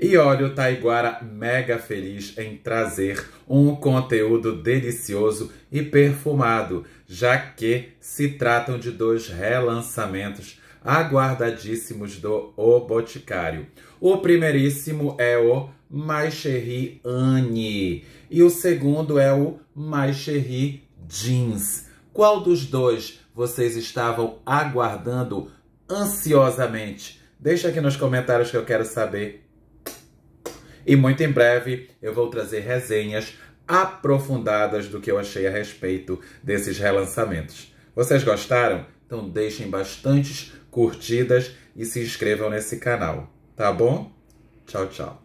E olha o Taiguara mega feliz em trazer um conteúdo delicioso e perfumado, já que se tratam de dois relançamentos aguardadíssimos do O Boticário. O primeiríssimo é o My Chérie Annie e o segundo é o My Jeans. Qual dos dois vocês estavam aguardando ansiosamente? Deixa aqui nos comentários que eu quero saber e muito em breve eu vou trazer resenhas aprofundadas do que eu achei a respeito desses relançamentos. Vocês gostaram? Então deixem bastantes curtidas e se inscrevam nesse canal, tá bom? Tchau, tchau.